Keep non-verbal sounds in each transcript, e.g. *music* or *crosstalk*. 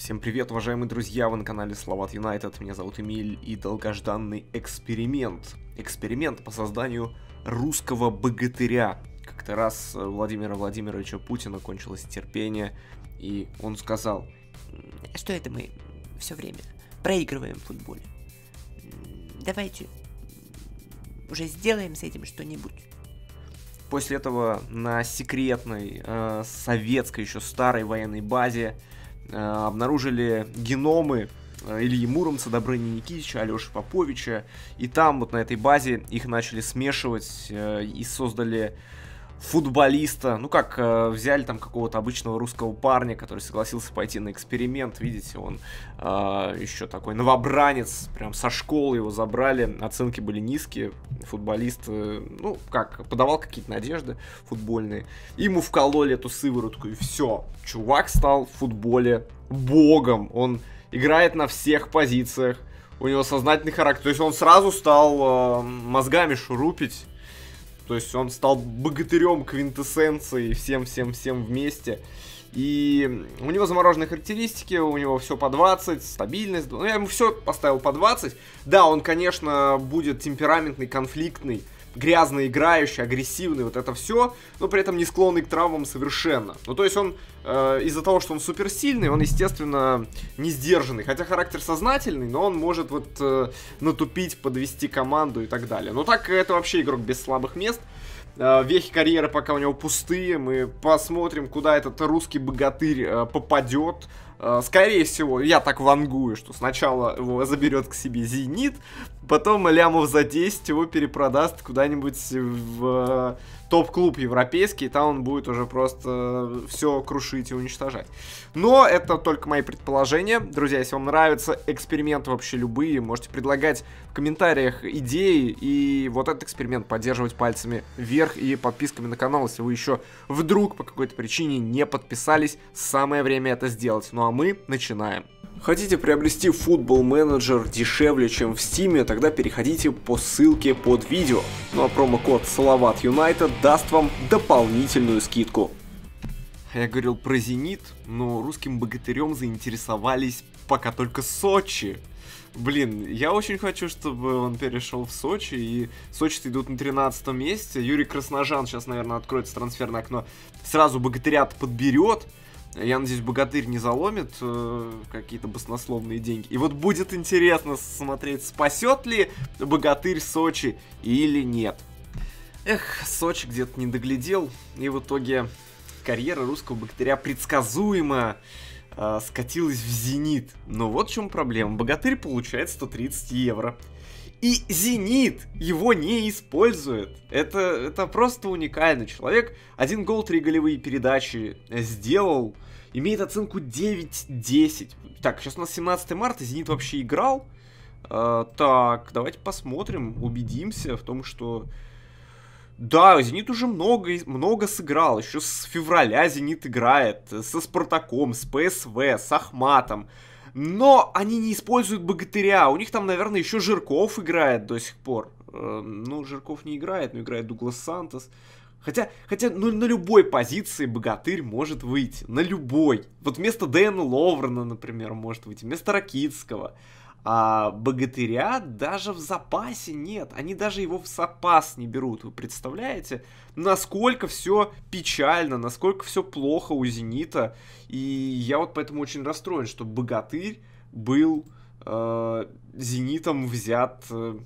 Всем привет, уважаемые друзья, вы на канале Словат Юнайтед, меня зовут Эмиль и долгожданный эксперимент. Эксперимент по созданию русского богатыря. Как-то раз Владимира Владимировича Путина кончилось терпение, и он сказал... Что это мы все время проигрываем в футболе? Давайте уже сделаем с этим что-нибудь. После этого на секретной э, советской еще старой военной базе Э, обнаружили геномы э, Ильи Муромца, Добрыни Никитича, Алеши Поповича. И там вот на этой базе их начали смешивать э, и создали футболиста, ну как, э, взяли там какого-то обычного русского парня, который согласился пойти на эксперимент, видите, он э, еще такой новобранец, прям со школы его забрали, оценки были низкие, футболист, э, ну как, подавал какие-то надежды футбольные, ему вкололи эту сыворотку и все, чувак стал в футболе богом, он играет на всех позициях, у него сознательный характер. То есть он сразу стал э, мозгами шурупить, то есть он стал богатырем квинтэссенцией всем-всем-всем вместе. И у него замороженные характеристики, у него все по 20, стабильность. Ну, я ему все поставил по 20. Да, он, конечно, будет темпераментный, конфликтный, грязно играющий, агрессивный, вот это все, но при этом не склонный к травмам совершенно. Ну, то есть он, э, из-за того, что он суперсильный, он, естественно, не сдержанный. Хотя характер сознательный, но он может вот э, натупить, подвести команду и так далее. Но так это вообще игрок без слабых мест. Э, вехи карьеры пока у него пустые. Мы посмотрим, куда этот русский богатырь э, попадет Э, скорее всего, я так вангую, что сначала его заберет к себе Зенит, потом лямов за 10 его перепродаст куда-нибудь в топ-клуб европейский, там он будет уже просто э, все крушить и уничтожать. Но это только мои предположения. Друзья, если вам нравятся эксперименты вообще любые, можете предлагать в комментариях идеи и вот этот эксперимент поддерживать пальцами вверх и подписками на канал, если вы еще вдруг по какой-то причине не подписались, самое время это сделать. Ну а мы начинаем. Хотите приобрести футбол менеджер дешевле, чем в стиме, тогда переходите по ссылке под видео. Ну а промокод Салават Юнайтед даст вам дополнительную скидку. Я говорил про «Зенит», но русским богатырем заинтересовались пока только Сочи. Блин, я очень хочу, чтобы он перешел в Сочи, и Сочи идут на 13 месте. Юрий Красножан сейчас, наверное, откроется трансферное окно. Сразу богатыря подберет. Я надеюсь, богатырь не заломит э, какие-то баснословные деньги. И вот будет интересно смотреть, спасет ли богатырь Сочи или нет. Эх, Сочи где-то не доглядел, и в итоге карьера русского богатыря предсказуемо э, скатилась в «Зенит». Но вот в чем проблема. Богатырь получает 130 евро. И «Зенит» его не использует. Это, это просто уникально. Человек один гол, три голевые передачи э, сделал. Имеет оценку 9-10. Так, сейчас у нас 17 марта, «Зенит» вообще играл. Э, так, давайте посмотрим, убедимся в том, что да, Зенит уже много, много сыграл. Еще с февраля Зенит играет. Со Спартаком, с ПСВ, с Ахматом. Но они не используют богатыря. У них там, наверное, еще Жирков играет до сих пор. Эм, ну, Жирков не играет, но играет Дуглас Сантос. Хотя, хотя ну, на любой позиции богатырь может выйти. На любой. Вот вместо Дэна Ловрена, например, может выйти. Вместо Ракитского а богатыря даже в запасе нет. Они даже его в запас не берут. Вы представляете, насколько все печально, насколько все плохо у Зенита. И я вот поэтому очень расстроен, что богатырь был э, Зенитом взят э,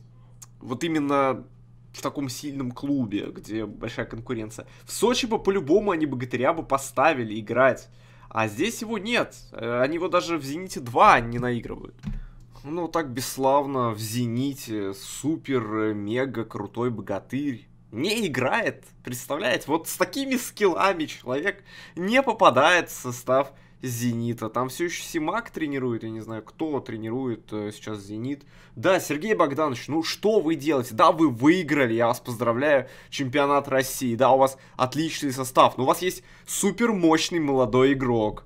вот именно в таком сильном клубе, где большая конкуренция. В Сочи бы по-любому они богатыря бы поставили играть. А здесь его нет. Э, они его даже в Зените 2 не наигрывают ну, так бесславно в «Зените» супер-мега-крутой э, богатырь не играет, представляете? Вот с такими скиллами человек не попадает в состав «Зенита». Там все еще Симак тренирует, я не знаю, кто тренирует э, сейчас «Зенит». Да, Сергей Богданович, ну что вы делаете? Да, вы выиграли, я вас поздравляю, чемпионат России. Да, у вас отличный состав, но у вас есть супер мощный молодой игрок.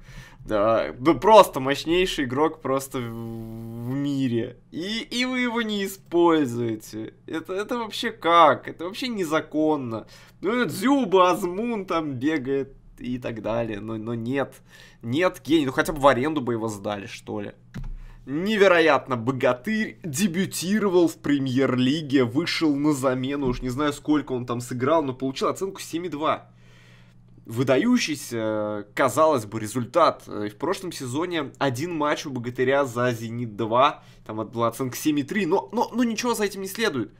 Да, просто мощнейший игрок просто в мире. И, и вы его не используете. Это, это вообще как? Это вообще незаконно. Ну, Дзюба, Азмун там бегает и так далее. Но, но нет. Нет, гений. Ну, хотя бы в аренду бы его сдали, что ли. Невероятно, богатырь дебютировал в премьер-лиге, вышел на замену, уж не знаю, сколько он там сыграл, но получил оценку 7,2 выдающийся, казалось бы, результат. Э, в прошлом сезоне один матч у Богатыря за «Зенит-2», там была оценка 7,3, но, но, но ничего за этим не следует.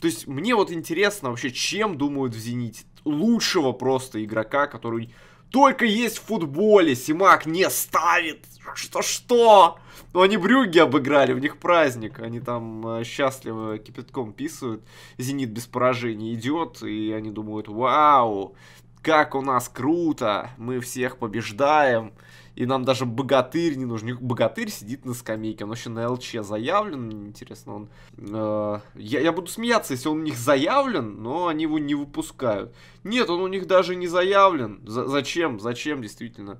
То есть мне вот интересно вообще, чем думают в «Зените». Лучшего просто игрока, который только есть в футболе, Симак не ставит. Что-что? Ну, они Брюги обыграли, у них праздник. Они там э, счастливо кипятком писают. Зенит без поражений идет, и они думают, вау, как у нас круто, мы всех побеждаем, и нам даже богатырь не нужен. Богатырь сидит на скамейке, он еще на ЛЧ заявлен, интересно, он... Э, я, я буду смеяться, если он у них заявлен, но они его не выпускают. Нет, он у них даже не заявлен. За, зачем, зачем действительно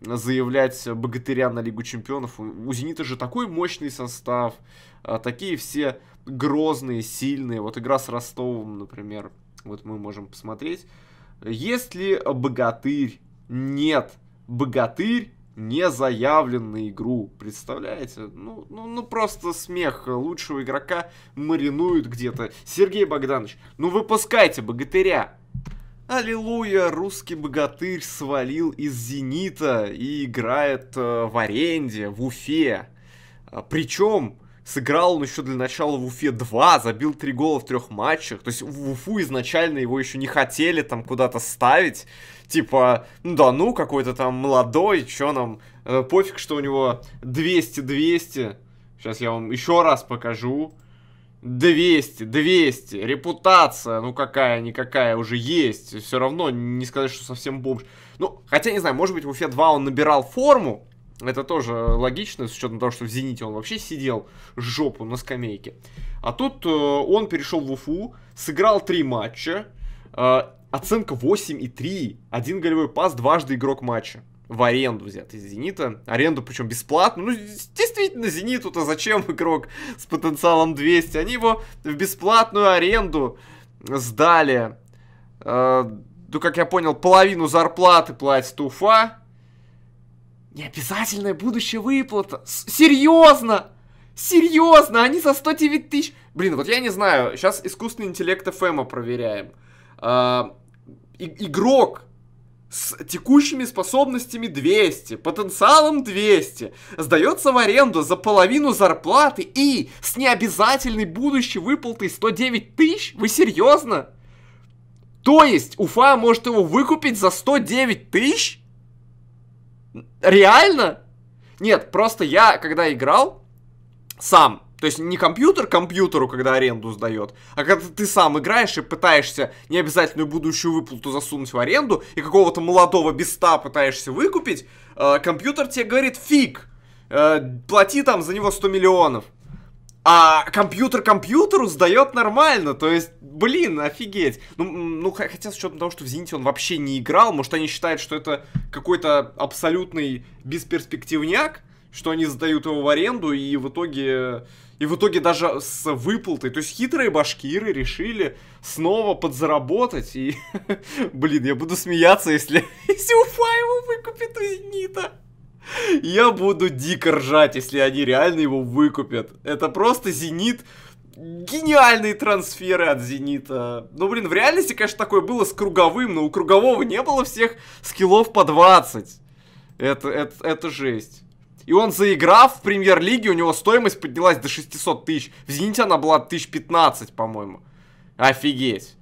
заявлять богатыря на Лигу Чемпионов? У, у Зенита же такой мощный состав, а, такие все грозные, сильные. Вот игра с Ростовом, например, вот мы можем посмотреть. Есть ли богатырь? Нет. Богатырь не заявлен на игру. Представляете? Ну, ну, ну просто смех. Лучшего игрока маринуют где-то. Сергей Богданович, ну выпускайте богатыря. Аллилуйя, русский богатырь свалил из «Зенита» и играет э, в аренде в Уфе. Э, Причем Сыграл он еще для начала в Уфе 2, забил 3 гола в трех матчах. То есть в Уфу изначально его еще не хотели там куда-то ставить. Типа, ну да ну, какой-то там молодой, чё нам, э, пофиг, что у него 200-200. Сейчас я вам еще раз покажу. 200, 200, репутация, ну какая-никакая уже есть. Все равно не сказать, что совсем бомж. Ну, хотя, не знаю, может быть, в Уфе 2 он набирал форму, это тоже логично, с учетом того, что в «Зените» он вообще сидел жопу на скамейке. А тут э, он перешел в Уфу, сыграл три матча, э, оценка 8,3, один голевой пас, дважды игрок матча в аренду взят из «Зенита». Аренду, причем бесплатно. Ну, действительно, «Зениту»-то зачем игрок с потенциалом 200? Они его в бесплатную аренду сдали. Э, ну, как я понял, половину зарплаты платит Уфа необязательная будущая выплата. серьезно! Серьезно, они за 109 тысяч... Блин, вот я не знаю, сейчас искусственный интеллект ФМа эм проверяем. А, и, игрок с текущими способностями 200, потенциалом 200, сдается в аренду за половину зарплаты и с необязательной будущей выплатой 109 тысяч? Вы серьезно? То есть Уфа может его выкупить за 109 тысяч? Реально? Нет, просто я, когда играл, сам, то есть не компьютер компьютеру, когда аренду сдает, а когда ты сам играешь и пытаешься необязательную будущую выплату засунуть в аренду, и какого-то молодого беста пытаешься выкупить, э, компьютер тебе говорит «фиг, э, плати там за него 100 миллионов». А компьютер компьютеру сдает нормально, то есть блин, офигеть. Ну, ну хотя с учетом того, что в «Зените» он вообще не играл, может, они считают, что это какой-то абсолютный бесперспективняк, что они сдают его в аренду, и в итоге... И в итоге даже с выплатой, то есть хитрые башкиры решили снова подзаработать, и, *laughs* блин, я буду смеяться, если, *laughs* если Уфа его выкупит у «Зенита». Я буду дико ржать, если они реально его выкупят. Это просто «Зенит» гениальные трансферы от «Зенита». Ну, блин, в реальности, конечно, такое было с Круговым, но у Кругового не было всех скиллов по 20. Это, это, это жесть. И он, заиграв в премьер-лиге, у него стоимость поднялась до 600 тысяч. В «Зените» она была 1015, по-моему. Офигеть.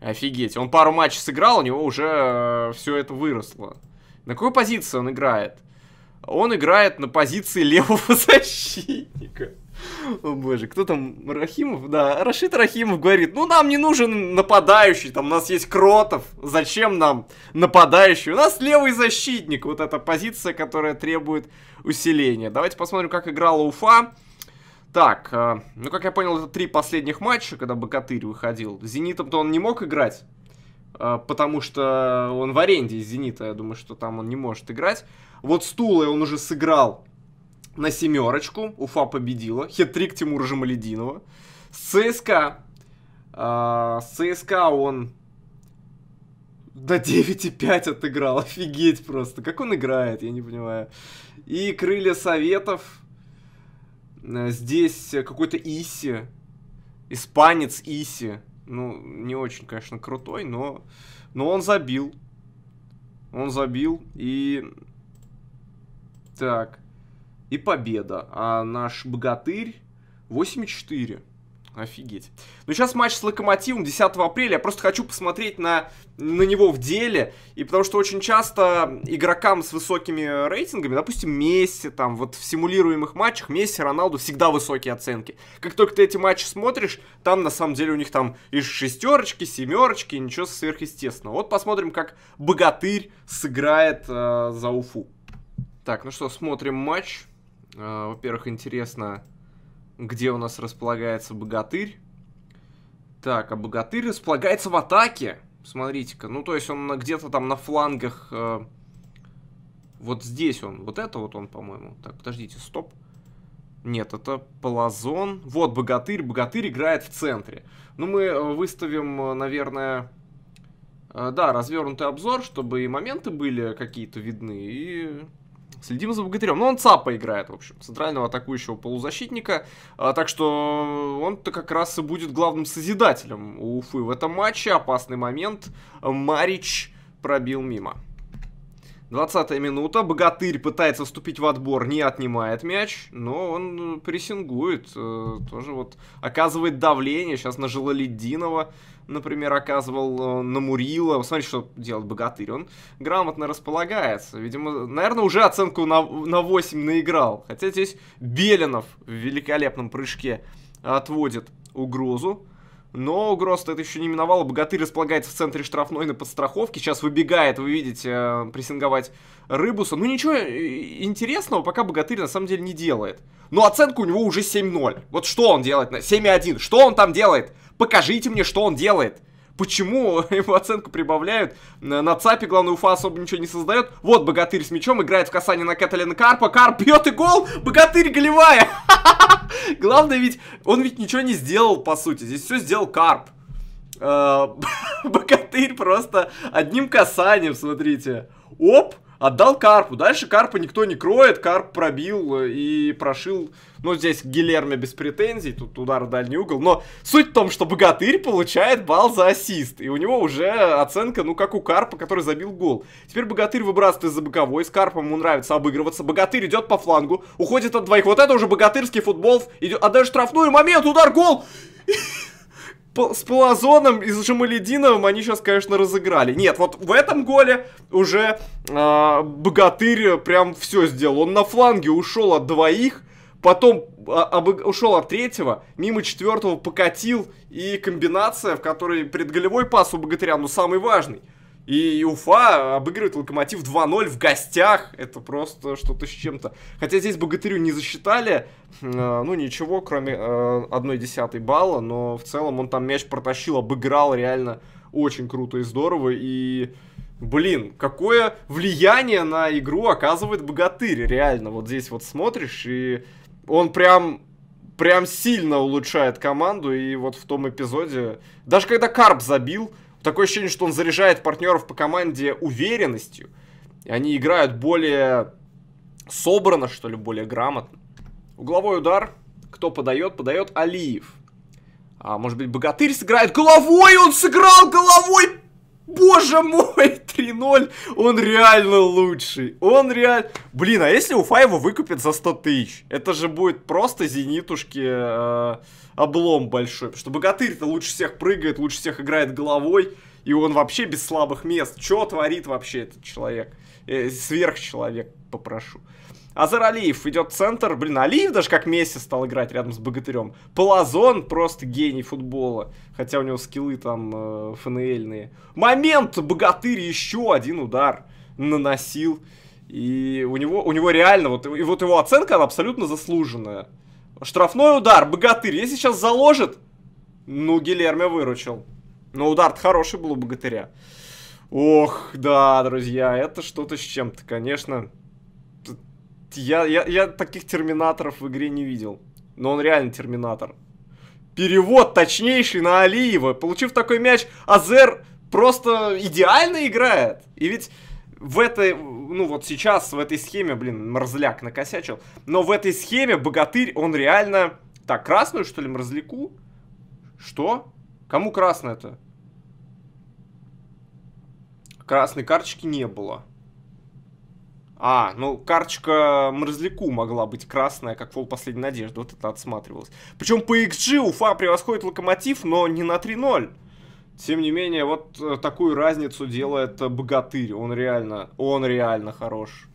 Офигеть. Он пару матчей сыграл, у него уже э, все это выросло. На какую позицию он играет? Он играет на позиции *laughs* левого *laughs* защитника. *laughs* О боже, кто там? Рахимов? Да, Рашид Рахимов говорит, ну нам не нужен нападающий, там у нас есть Кротов, зачем нам нападающий? У нас левый защитник, вот эта позиция, которая требует усиления. Давайте посмотрим, как играла Уфа. Так, э, ну как я понял, это три последних матча, когда Богатырь выходил. С Зенитом-то он не мог играть, э, потому что он в аренде из Зенита, я думаю, что там он не может играть. Вот Стулой он уже сыграл на семерочку. Уфа победила. хетрик Тимура Жамалединова. С ЦСКА. А, с ЦСКА он до 9,5 отыграл. *laughs* Офигеть просто. Как он играет, я не понимаю. И крылья советов. Э, здесь какой-то Иси. Испанец Иси. Ну, не очень, конечно, крутой, но, но он забил. Он забил и... Так и победа. А наш богатырь 8-4. Офигеть. Ну, сейчас матч с Локомотивом 10 апреля. Я просто хочу посмотреть на, на него в деле. И потому что очень часто игрокам с высокими рейтингами, допустим, Месси, там, вот в симулируемых матчах Месси, Роналду всегда высокие оценки. Как только ты эти матчи смотришь, там, на самом деле, у них там и шестерочки, семерочки, и ничего сверхъестественного. Вот посмотрим, как Богатырь сыграет э, за Уфу. Так, ну что, смотрим матч. Э, во-первых, интересно, где у нас располагается богатырь. Так, а богатырь располагается в атаке. Смотрите-ка. Ну, то есть он где-то там на флангах... Э, вот здесь он. Вот это вот он, по-моему. Так, подождите, стоп. Нет, это полазон. Вот богатырь. Богатырь играет в центре. Ну, мы э, выставим, наверное... да, развернутый обзор, чтобы и моменты были какие-то видны, и Следим за богатырем. ну он ЦАПа играет, в общем, центрального атакующего полузащитника. А, так что он-то как раз и будет главным созидателем у Уфы в этом матче. Опасный момент. Марич пробил мимо. 20 минута. Богатырь пытается вступить в отбор, не отнимает мяч, но он прессингует. Э, тоже вот оказывает давление сейчас на Жилалединова например, оказывал э, на Мурила. Смотри, что делает богатырь. Он грамотно располагается. Видимо, наверное, уже оценку на, на 8 наиграл. Хотя здесь Белинов в великолепном прыжке отводит угрозу. Но угроза это еще не миновало. Богатырь располагается в центре штрафной на подстраховке. Сейчас выбегает, вы видите, э, прессинговать Рыбуса. Ну ничего э, интересного пока Богатырь на самом деле не делает. Но оценка у него уже 7-0. Вот что он делает? 7-1. Что он там делает? Покажите мне, что он делает. Почему *laughs* его оценку прибавляют? На ЦАПе, главное, Уфа особо ничего не создает. Вот Богатырь с мячом, играет в касание на Кэтлина Карпа. Карп бьет и гол! Богатырь голевая! *laughs* Главное ведь, он ведь ничего не сделал, по сути. Здесь все сделал Карп. Э, *laughs* богатырь просто одним касанием, смотрите. Оп! Отдал Карпу. Дальше Карпа никто не кроет. Карп пробил э, и прошил. Ну, здесь Гилерме без претензий. Тут удар в дальний угол. Но суть в том, что Богатырь получает балл за ассист. И у него уже оценка, ну, как у Карпа, который забил гол. Теперь Богатырь выбрасывает за боковой. С Карпом ему нравится обыгрываться. Богатырь идет по флангу. Уходит от двоих. Вот это уже богатырский футбол. Идет, отдает штрафную. Момент. Удар. Гол с Палазоном и с Жамалединовым они сейчас, конечно, разыграли. Нет, вот в этом голе уже э, Богатырь прям все сделал. Он на фланге ушел от двоих, потом а, ушел от третьего, мимо четвертого покатил, и комбинация, в которой предголевой пас у Богатыря, ну, самый важный – и, Уфа обыгрывает Локомотив 2-0 в гостях. Это просто что-то с чем-то. Хотя здесь Богатырю не засчитали. Э, ну, ничего, кроме э, десятой балла. Но в целом он там мяч протащил, обыграл реально очень круто и здорово. И... Блин, какое влияние на игру оказывает богатырь, реально. Вот здесь вот смотришь, и он прям прям сильно улучшает команду. И вот в том эпизоде, даже когда Карп забил, Такое ощущение, что он заряжает партнеров по команде уверенностью. И они играют более собрано, что ли, более грамотно. Угловой удар. Кто подает? Подает Алиев. А может быть, Богатырь сыграет головой? Он сыграл головой! Боже мой, 3-0, *laughs* он реально лучший, он реально... Блин, а если Уфа его выкупит за 100 тысяч? Это же будет просто зенитушки э, облом большой, потому что Богатырь-то лучше всех прыгает, лучше всех играет головой, и он вообще без слабых мест. Чё творит вообще этот человек? Э, сверхчеловек, попрошу. Азар Алиев идет в центр. Блин, Алиев даже как Месси стал играть рядом с Богатырем. Палазон просто гений футбола. Хотя у него скиллы там э, ФНЛьные. Момент! Богатырь еще один удар наносил. И у него, у него реально, вот, и вот его оценка, она абсолютно заслуженная. Штрафной удар, Богатырь. Если сейчас заложит, ну, Гилерме выручил. Но удар хороший был у Богатыря. Ох, да, друзья, это что-то с чем-то, конечно. Я, я, я таких терминаторов в игре не видел. Но он реально терминатор. Перевод точнейший на Алиева. Получив такой мяч, Азер просто идеально играет. И ведь в этой, ну вот сейчас в этой схеме, блин, Мерзляк накосячил, но в этой схеме Богатырь, он реально... Так, красную, что ли, Мерзляку? Что? Кому красная-то? Красной карточки не было. А, ну карточка Мерзляку могла быть красная, как фол последней надежды. Вот это отсматривалось. Причем по XG Уфа превосходит Локомотив, но не на 3-0. Тем не менее, вот э, такую разницу делает Богатырь. Он реально, он реально хорош.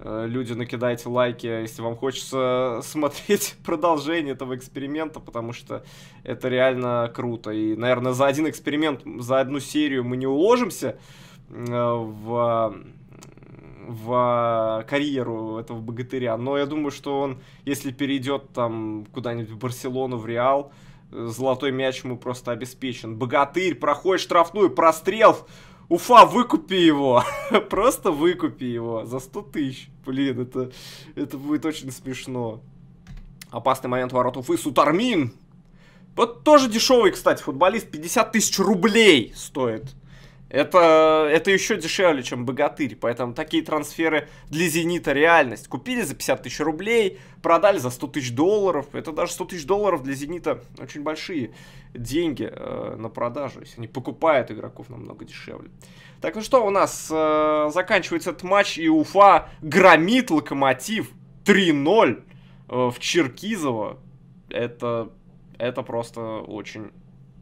Э, люди, накидайте лайки, если вам хочется *laughs* смотреть *laughs* продолжение этого эксперимента, потому что это реально круто. И, наверное, за один эксперимент, за одну серию мы не уложимся э, в в э, карьеру этого богатыря. Но я думаю, что он, если перейдет там куда-нибудь в Барселону, в Реал, э, золотой мяч ему просто обеспечен. Богатырь проходит штрафную, прострел. Уфа, выкупи его. *laughs* просто выкупи его за 100 тысяч. Блин, это, это будет очень смешно. Опасный момент ворот Уфы. Сутармин. Вот тоже дешевый, кстати, футболист. 50 тысяч рублей стоит. Это, это еще дешевле, чем богатырь, поэтому такие трансферы для «Зенита» реальность. Купили за 50 тысяч рублей, продали за 100 тысяч долларов. Это даже 100 тысяч долларов для «Зенита» очень большие деньги э, на продажу, если они покупают игроков намного дешевле. Так, ну что у нас? Э, заканчивается этот матч, и Уфа громит «Локомотив» 3-0 э, в Черкизово. Это, это просто очень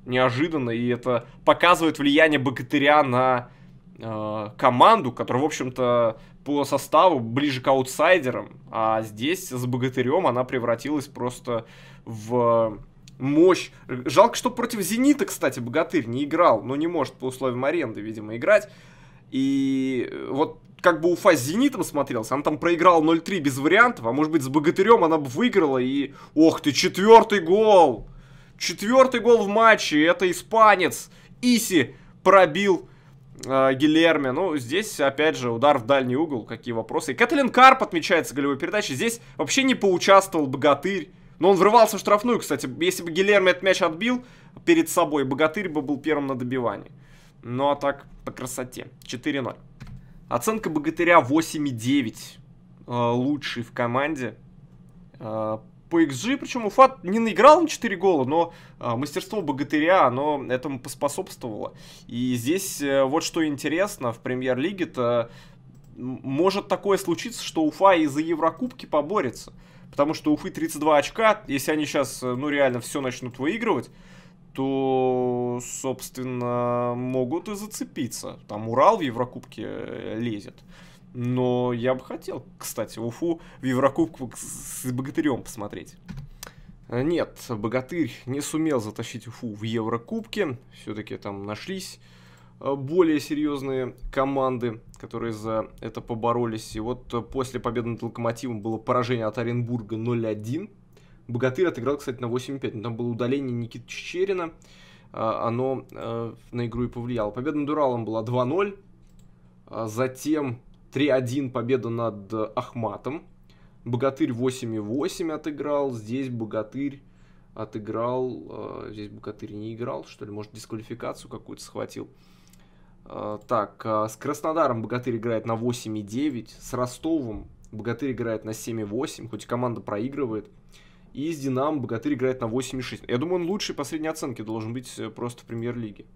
неожиданно, и это показывает влияние Богатыря на э, команду, которая, в общем-то, по составу ближе к аутсайдерам, а здесь с Богатырем она превратилась просто в э, мощь. Жалко, что против Зенита, кстати, Богатырь не играл, но не может по условиям аренды, видимо, играть. И э, вот как бы Уфа с Зенитом смотрелся, она там проиграла 0-3 без вариантов, а может быть с Богатырем она бы выиграла и... Ох ты, четвертый гол! Четвертый гол в матче. Это испанец. Иси пробил э, Гильерме. Ну, здесь, опять же, удар в дальний угол. Какие вопросы. И Кэтлин Карп отмечается голевой передачи. Здесь вообще не поучаствовал Богатырь. Но он врывался в штрафную, кстати. Если бы Гилерме этот мяч отбил перед собой, Богатырь бы был первым на добивании. Ну, а так, по красоте. 4-0. Оценка Богатыря 8,9. Э, лучший в команде. Э, по XG, причем Уфат не наиграл на 4 гола, но а, мастерство богатыря, оно этому поспособствовало. И здесь а, вот что интересно, в премьер-лиге-то может такое случиться, что Уфа и за Еврокубки поборется. Потому что Уфы 32 очка, если они сейчас, э, ну, реально все начнут выигрывать, то, собственно, могут и зацепиться. Там Урал в Еврокубке э, лезет но я бы хотел, кстати, Уфу в Еврокубку с Богатырем посмотреть. Э, нет, Богатырь не сумел затащить Уфу в Еврокубке. Все-таки там нашлись э, более серьезные команды, которые за это поборолись. И вот э, после победы над Локомотивом было поражение от Оренбурга 0-1. Богатырь отыграл, кстати, на 8-5. там было удаление Никиты Чечерина. Оно на игру и повлияло. Победа над Уралом была 2-0. Затем 3-1 победа над Ахматом. Богатырь 8,8 отыграл. Здесь Богатырь отыграл. Э, здесь Богатырь не играл, что ли? Может, дисквалификацию какую-то схватил. Э, так, э, с Краснодаром Богатырь играет на 8,9. С Ростовом Богатырь играет на 7,8, хоть команда проигрывает. И с Динамо Богатырь играет на 8,6. Я думаю, он лучший по средней оценке должен быть просто в премьер-лиге.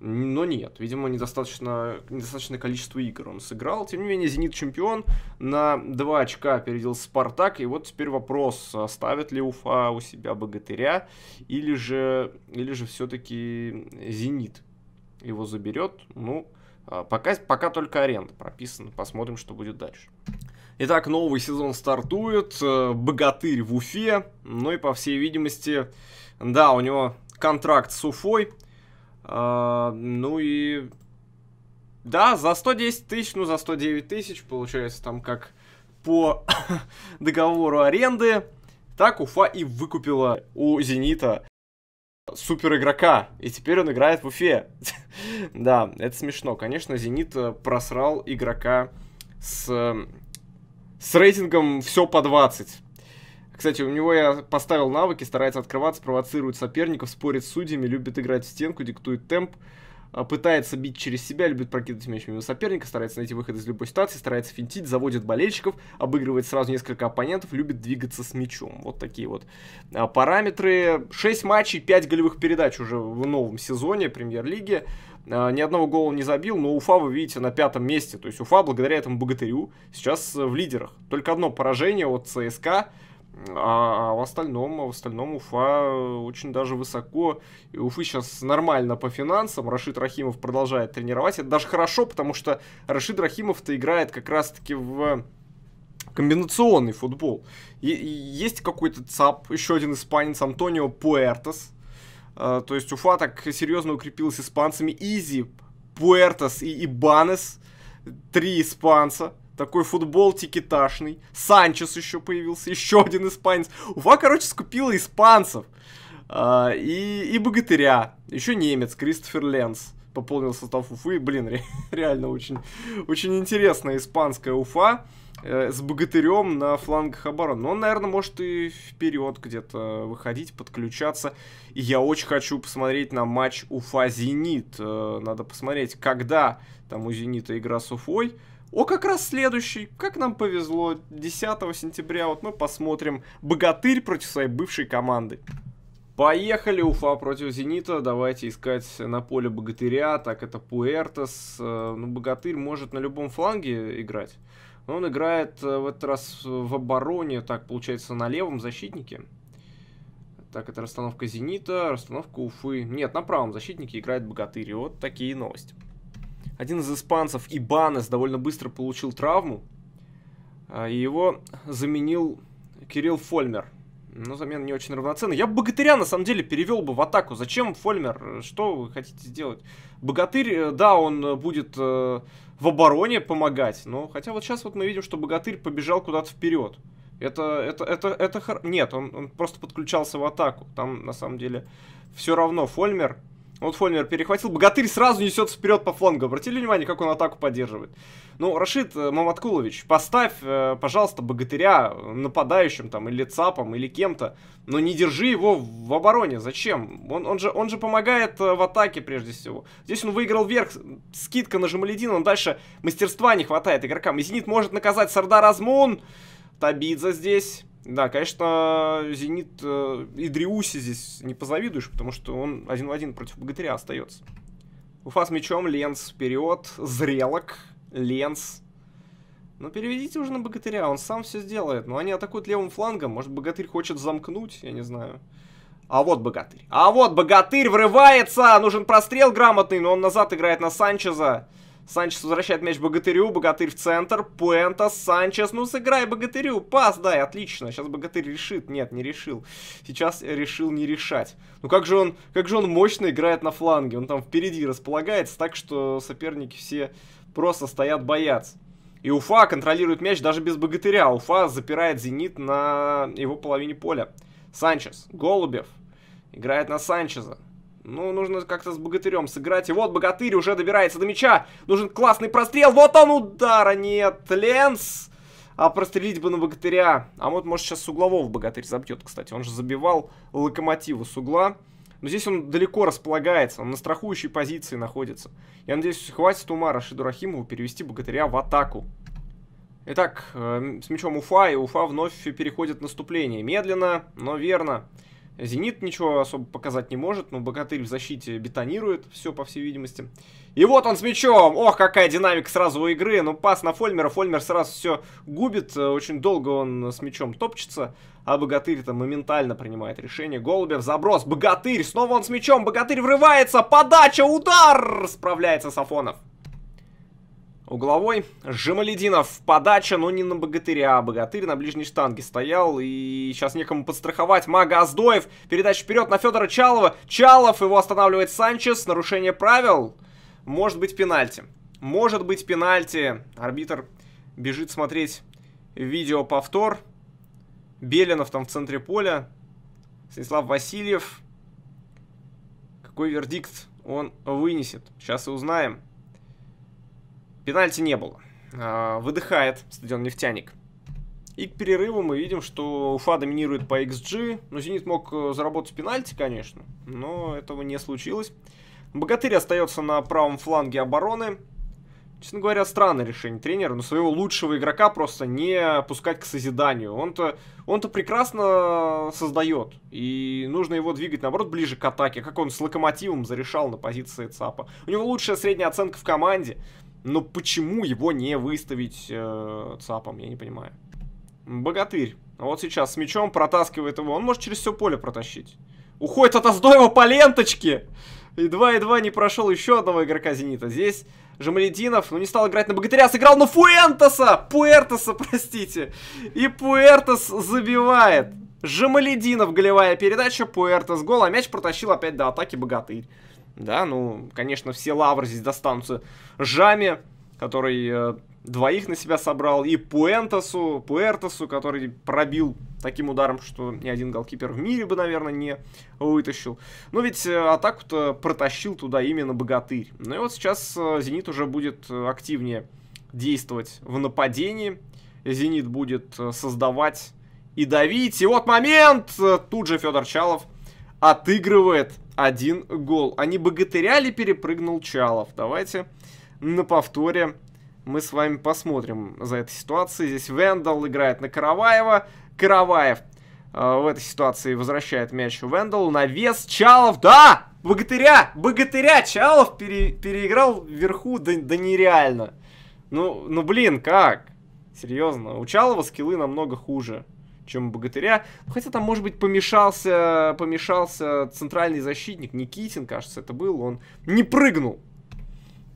Но нет, видимо, недостаточно, недостаточное количество игр он сыграл. Тем не менее, «Зенит» чемпион. На 2 очка опередил «Спартак». И вот теперь вопрос, ставит ли Уфа у себя «Богатыря» или же, или же все-таки «Зенит» его заберет. Ну, а, пока, пока только аренда прописана. Посмотрим, что будет дальше. Итак, новый сезон стартует. Э, «Богатырь» в Уфе. Ну и, по всей видимости, да, у него контракт с Уфой – а, ну и... Да, за 110 тысяч, ну за 109 тысяч, получается, там как по *laughs* договору аренды, так Уфа и выкупила у «Зенита» супер игрока, и теперь он играет в Уфе. *laughs* да, это смешно. Конечно, «Зенит» просрал игрока с, с рейтингом все по 20. Кстати, у него я поставил навыки, старается открываться, провоцирует соперников, спорит с судьями, любит играть в стенку, диктует темп, а, пытается бить через себя, любит прокидывать мяч мимо соперника, старается найти выход из любой ситуации, старается финтить, заводит болельщиков, обыгрывает сразу несколько оппонентов, любит двигаться с мячом. Вот такие вот а, параметры. 6 матчей, 5 голевых передач уже в новом сезоне премьер-лиги. А, ни одного гола не забил, но Уфа, вы видите, на пятом месте. То есть Уфа, благодаря этому богатырю, сейчас э, в лидерах. Только одно поражение от ЦСКА. А, а, в остальном, в остальном Уфа э, очень даже высоко. И Уфы сейчас нормально по финансам. Рашид Рахимов продолжает тренировать. Это даже хорошо, потому что Рашид Рахимов-то играет как раз-таки в комбинационный футбол. И, есть какой-то ЦАП, еще один испанец, Антонио Пуэртос. Э, то есть Уфа так серьезно укрепилась испанцами. Изи, Пуэртос и Ибанес. Три испанца – такой футбол тикеташный. Санчес еще появился, *laughs* еще один испанец. Уфа, короче, скупила испанцев. А, и, и богатыря. Еще немец, Кристофер Ленс. Пополнил состав Уфы. Блин, ре, *laughs* реально очень, очень интересная испанская Уфа э, с богатырем на флангах обороны. Но он, наверное, может и вперед где-то выходить, подключаться. И я очень хочу посмотреть на матч Уфа-Зенит. Э, надо посмотреть, когда там у Зенита игра с Уфой. О, как раз следующий, как нам повезло, 10 сентября, вот мы посмотрим «Богатырь» против своей бывшей команды. Поехали, Уфа против Зенита, давайте искать на поле Богатыря, так это Пуэртос, э, ну, Богатырь может на любом фланге играть, но он играет э, в этот раз в обороне, так получается, на левом защитнике. Так, это расстановка Зенита, расстановка Уфы. Нет, на правом защитнике играет Богатырь. вот такие новости один из испанцев, Ибанес, довольно быстро получил травму. А, и его заменил Кирилл Фольмер. Но ну, замена не очень равноценна. Я Богатыря, на самом деле, перевел бы в атаку. Зачем Фольмер? Что вы хотите сделать? Богатырь, э, да, он будет э, в обороне помогать. Но хотя вот сейчас вот мы видим, что Богатырь побежал куда-то вперед. Это, это, это, это... Хор... Нет, он, он просто подключался в атаку. Там, на самом деле, все равно Фольмер вот Фольмер перехватил. Богатырь сразу несется вперед по флангу. Обратили внимание, как он атаку поддерживает. Ну, Рашид э, Маматкулович, поставь, э, пожалуйста, богатыря нападающим там или цапом, или кем-то. Но не держи его в обороне. Зачем? Он, он, же, он же помогает э, в атаке прежде всего. Здесь он выиграл верх. Скидка на Жамаледин, он дальше мастерства не хватает игрокам. И Зенит может наказать Сардар Азмун. Табидзе здесь. Да, конечно, Зенит э, и Дриуси здесь не позавидуешь, потому что он один в один против Богатыря остается. Уфа с мячом, Ленс вперед, Зрелок, Ленс. Ну, переведите уже на Богатыря, он сам все сделает. Но они атакуют левым флангом, может, Богатырь хочет замкнуть, я не знаю. А вот Богатырь. А вот Богатырь врывается, нужен прострел грамотный, но он назад играет на Санчеза. Санчес возвращает мяч Богатырю, Богатырь в центр, Пуэнта, Санчес, ну сыграй Богатырю, пас, дай, отлично, сейчас Богатырь решит, нет, не решил, сейчас решил не решать. Ну как же он, как же он мощно играет на фланге, он там впереди располагается, так что соперники все просто стоят боятся. И Уфа контролирует мяч даже без Богатыря, Уфа запирает Зенит на его половине поля. Санчес, Голубев, играет на Санчеса. Ну, нужно как-то с богатырем сыграть. И вот богатырь уже добирается до мяча. Нужен классный прострел. Вот он, удар. Нет, Ленс. А прострелить бы на богатыря. А вот, может, сейчас с углового богатырь забьет, кстати. Он же забивал локомотиву с угла. Но здесь он далеко располагается, он на страхующей позиции находится. Я надеюсь, хватит ума Рашиду Рахимову перевести богатыря в атаку. Итак, э, с мячом Уфа, и Уфа вновь переходит в наступление. Медленно, но верно. Зенит ничего особо показать не может, но Богатырь в защите бетонирует все, по всей видимости. И вот он с мячом! Ох, какая динамика сразу у игры! Ну, пас на Фольмера, Фольмер сразу все губит, э, очень долго он с мячом топчется, а Богатырь это моментально принимает решение. Голубев, заброс, Богатырь, снова он с мячом, Богатырь врывается, подача, удар! Справляется Сафонов. Угловой. Жемалединов подача, но не на богатыря. а Богатырь на ближней штанге стоял. И сейчас некому подстраховать. Мага Аздоев. Передача вперед на Федора Чалова. Чалов. Его останавливает Санчес. Нарушение правил. Может быть пенальти. Может быть пенальти. Арбитр бежит смотреть видео повтор. Белинов там в центре поля. Станислав Васильев. Какой вердикт он вынесет? Сейчас и узнаем. Пенальти не было. А, выдыхает стадион «Нефтяник». И к перерыву мы видим, что Уфа доминирует по XG. Ну, «Зенит» мог э, заработать пенальти, конечно, но этого не случилось. Богатырь остается на правом фланге обороны. Честно говоря, странное решение тренера, но своего лучшего игрока просто не пускать к созиданию. Он-то он -то прекрасно создает, и нужно его двигать, наоборот, ближе к атаке, как он с Локомотивом зарешал на позиции ЦАПа. У него лучшая средняя оценка в команде, но почему его не выставить э, ЦАПом, я не понимаю. Богатырь. Вот сейчас с мячом протаскивает его. Он может через все поле протащить. Уходит от Аздоева по ленточке! И Едва-едва не прошел еще одного игрока Зенита. Здесь Жамалединов, ну не стал играть на Богатыря, сыграл на Фуэнтеса! Пуэртоса, *laughs* простите! И Пуэртос забивает. Жамалединов голевая передача, Пуэртос гол, а мяч протащил опять до атаки Богатырь да, ну, конечно, все лавры здесь достанутся Жаме, который э, двоих на себя собрал, и Пуэнтосу, Пуэртосу, который пробил таким ударом, что ни один голкипер в мире бы, наверное, не вытащил. Но ну, ведь э, атаку-то протащил туда именно Богатырь. Ну и вот сейчас э, Зенит уже будет э, активнее действовать в нападении. Зенит будет создавать и давить. И вот момент! Тут же Федор Чалов отыгрывает один гол. Они не богатыряли перепрыгнул Чалов. Давайте на повторе мы с вами посмотрим за этой ситуацией. Здесь Вендал играет на Караваева. Караваев э, в этой ситуации возвращает мяч на вес Чалов. Да! Богатыря! Богатыря! Чалов пере, переиграл вверху. Да, да нереально. Ну, ну блин, как? Серьезно. У Чалова скиллы намного хуже чем Богатыря. Ну, хотя там, может быть, помешался, помешался центральный защитник Никитин, кажется, это был. Он не прыгнул.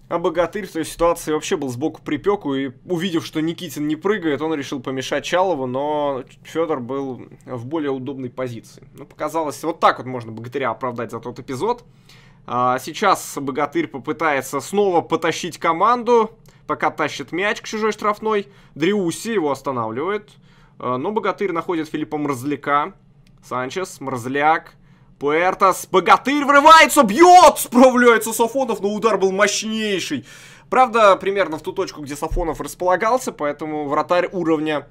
А Богатырь в той ситуации вообще был сбоку припеку, и увидев, что Никитин не прыгает, он решил помешать Чалову, но Федор был в более удобной позиции. Ну, показалось, вот так вот можно Богатыря оправдать за тот эпизод. А сейчас Богатырь попытается снова потащить команду, пока тащит мяч к чужой штрафной. Дриуси его останавливает. Э, но ну, Богатырь находит Филиппа Мрзляка. Санчес, Мрзляк, Пуэртас. Богатырь врывается, бьет! Справляется Сафонов, но удар был мощнейший. Правда, примерно в ту точку, где Сафонов располагался, поэтому вратарь уровня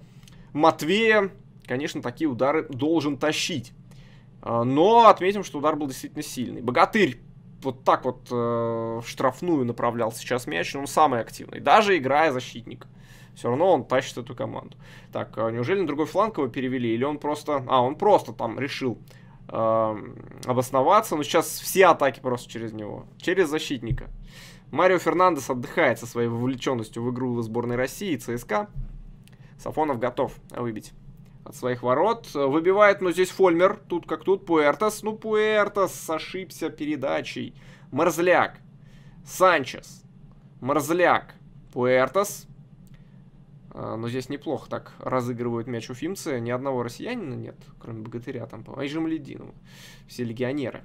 Матвея, конечно, такие удары должен тащить. Э, но отметим, что удар был действительно сильный. Богатырь вот так вот э, в штрафную направлял сейчас мяч, но он самый активный, даже играя защитник все равно он тащит эту команду. Так, а неужели на другой фланг его перевели? Или он просто... А, он просто там решил э, обосноваться. Но ну, сейчас все атаки просто через него. Через защитника. Марио Фернандес отдыхает со своей вовлеченностью в игру в сборной России и ЦСКА. Сафонов готов выбить от своих ворот. Выбивает, но здесь Фольмер. Тут как тут. Пуэртос. Ну, Пуэртос ошибся передачей. Мерзляк. Санчес. Мерзляк. Пуэртос. А, но здесь неплохо так разыгрывают мяч у уфимцы. Ни одного россиянина нет, кроме богатыря там, по Айжемлединова. Все легионеры.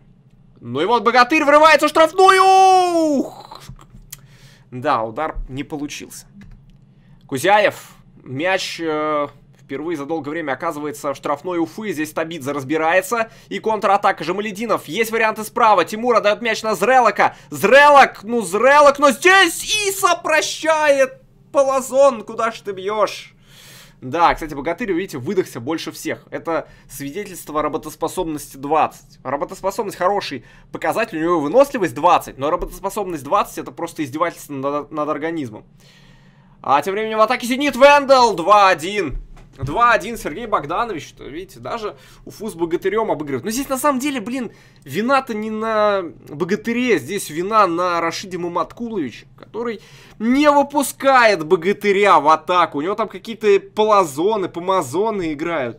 Ну и вот богатырь врывается в штрафную! Ух! Да, удар не получился. Кузяев. Мяч э, впервые за долгое время оказывается в штрафной Уфы. Здесь Табидзе разбирается. И контратака Жамалединов. Есть варианты справа. Тимур отдает мяч на Зрелока. Зрелок, ну Зрелок, но здесь и сопрощает Полозон, куда ж ты бьешь? Да, кстати, богатырь, видите, выдохся больше всех. Это свидетельство работоспособности 20. Работоспособность хороший показатель, у него выносливость 20, но работоспособность 20 это просто издевательство над, над организмом. А тем временем в атаке сидит Вендел 2-1. 2-1 Сергей Богданович, то, видите, даже Уфу с Богатырем обыгрывает. Но здесь на самом деле, блин, вина-то не на Богатыре, здесь вина на Рашиде Маматкуловиче, который не выпускает Богатыря в атаку. У него там какие-то полозоны, помазоны играют.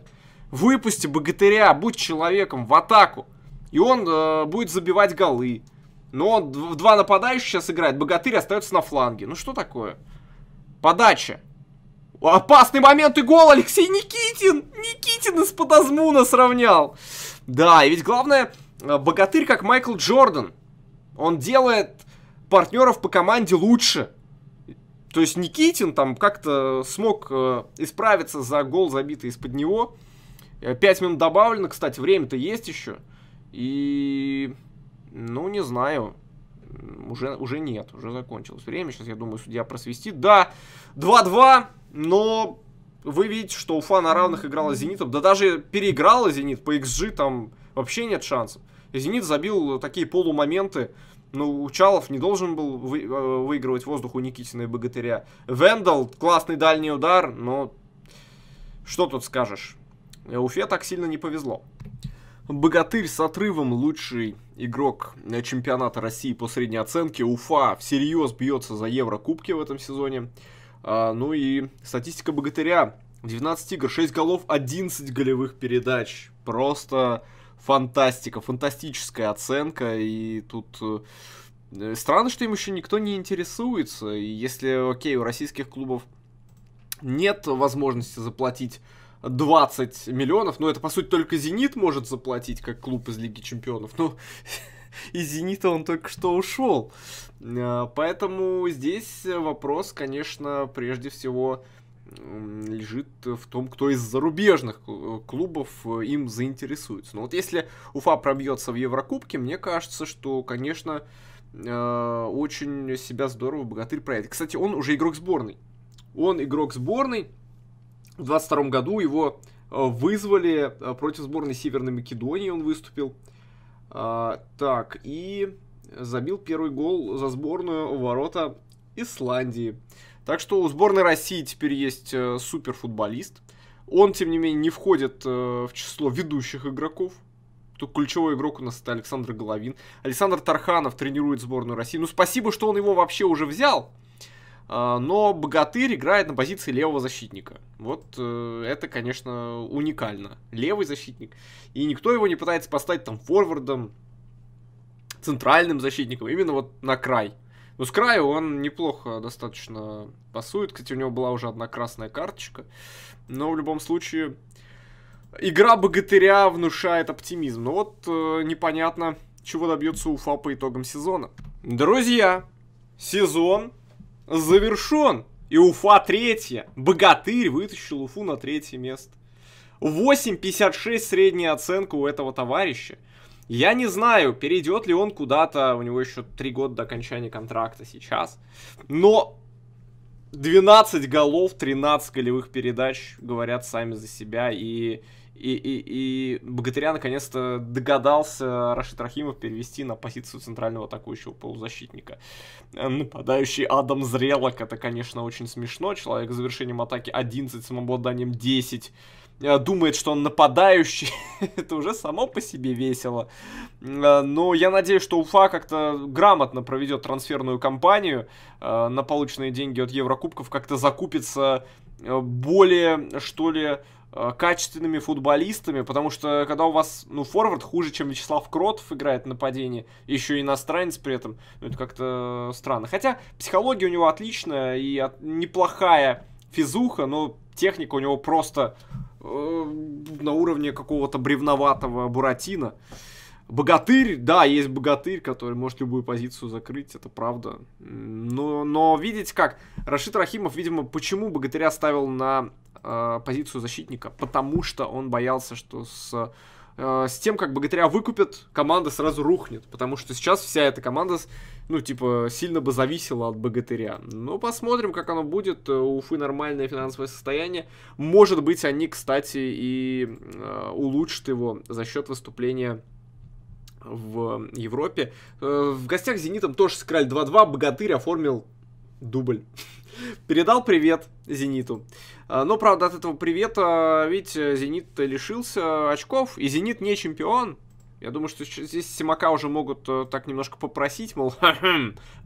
Выпусти Богатыря, будь человеком, в атаку. И он э, будет забивать голы. Но он два нападающих сейчас играет, Богатырь остается на фланге. Ну что такое? Подача. Опасный момент и гол, Алексей Никитин! Никитин из-под Азмуна сравнял. Да, и ведь главное, э, богатырь как Майкл Джордан. Он делает партнеров по команде лучше. То есть Никитин там как-то смог э, исправиться за гол, забитый из-под него. Э, пять минут добавлено, кстати, время-то есть еще. И... Ну, не знаю. Уже, уже нет, уже закончилось время. Сейчас, я думаю, судья просвистит. Да, 2-2 но вы видите, что Уфа на равных играла с Зенитом, да даже переиграла Зенит, по XG там вообще нет шансов. И Зенит забил такие полумоменты, ну, Учалов не должен был вы, э, выигрывать воздух у Никитина и Богатыря. Вендел, классный дальний удар, но что тут скажешь? Э, Уфе так сильно не повезло. Богатырь с отрывом лучший игрок э, чемпионата России по средней оценке. Уфа всерьез бьется за Еврокубки в этом сезоне. А, ну и статистика богатыря. 19 игр, 6 голов, 11 голевых передач. Просто фантастика, фантастическая оценка. И тут э, странно, что им еще никто не интересуется. И если, окей, у российских клубов нет возможности заплатить 20 миллионов, но это, по сути, только «Зенит» может заплатить, как клуб из Лиги Чемпионов, ну *laughs* из «Зенита» он только что ушел. А, поэтому здесь вопрос, конечно, прежде всего лежит в том, кто из зарубежных э, клубов э, им заинтересуется. Но вот если Уфа пробьется в Еврокубке, мне кажется, что, конечно, э, очень себя здорово Богатырь проявит. Кстати, он уже игрок сборной. Он игрок сборной. В 22 году его вызвали против сборной Северной Македонии, он выступил. А, так, и забил первый гол за сборную ворота Исландии. Так что у сборной России теперь есть э, суперфутболист. Он, тем не менее, не входит э, в число ведущих игроков. Тут ключевой игрок у нас это Александр Головин. Александр Тарханов тренирует сборную России. Ну, спасибо, что он его вообще уже взял. А, но Богатырь играет на позиции левого защитника. Вот э, это, конечно, уникально. Левый защитник. И никто его не пытается поставить там форвардом, центральным защитником, именно вот на край. Но ну, с краю он неплохо достаточно пасует. Кстати, у него была уже одна красная карточка. Но в любом случае, игра богатыря внушает оптимизм. Но вот э, непонятно, чего добьется Уфа по итогам сезона. Друзья, сезон завершен. И Уфа третья. Богатырь вытащил Уфу на третье место. 8,56 средняя оценка у этого товарища. Я не знаю, перейдет ли он куда-то, у него еще 3 года до окончания контракта сейчас. Но 12 голов, 13 голевых передач говорят сами за себя. И и, и, и богатыря наконец-то догадался Рашид Рахимов перевести на позицию центрального атакующего полузащитника. Э, нападающий Адам Зрелок, это, конечно, очень смешно. Человек с завершением атаки 11, самообладанием 10 э, думает, что он нападающий, *laughs* это уже само по себе весело. Э, но я надеюсь, что Уфа как-то грамотно проведет трансферную кампанию на полученные деньги от Еврокубков, как-то закупится более, что ли, Э, качественными футболистами, потому что когда у вас, ну, форвард хуже, чем Вячеслав Кротов играет в нападении, еще и иностранец при этом, ну, это как-то странно. Хотя психология у него отличная и от, неплохая физуха, но техника у него просто э, на уровне какого-то бревноватого буратина. Богатырь, да, есть богатырь, который может любую позицию закрыть, это правда. Но, но видите как, Рашид Рахимов, видимо, почему богатыря ставил на Э, позицию защитника, потому что он боялся, что с э, с тем, как богатыря выкупят, команда сразу рухнет. Потому что сейчас вся эта команда, ну, типа, сильно бы зависела от богатыря. Ну, посмотрим, как оно будет. Э, у Уфы нормальное финансовое состояние. Может быть, они, кстати, и э, улучшат его за счет выступления в Европе. Э, в гостях с «Зенитом» тоже сыграли 2-2. Богатырь оформил дубль. *laughs* Передал привет «Зениту». А, но, правда, от этого привета, а, видите, «Зенит» лишился очков, и «Зенит» не чемпион, я думаю, что здесь Симака уже могут э, так немножко попросить, мол,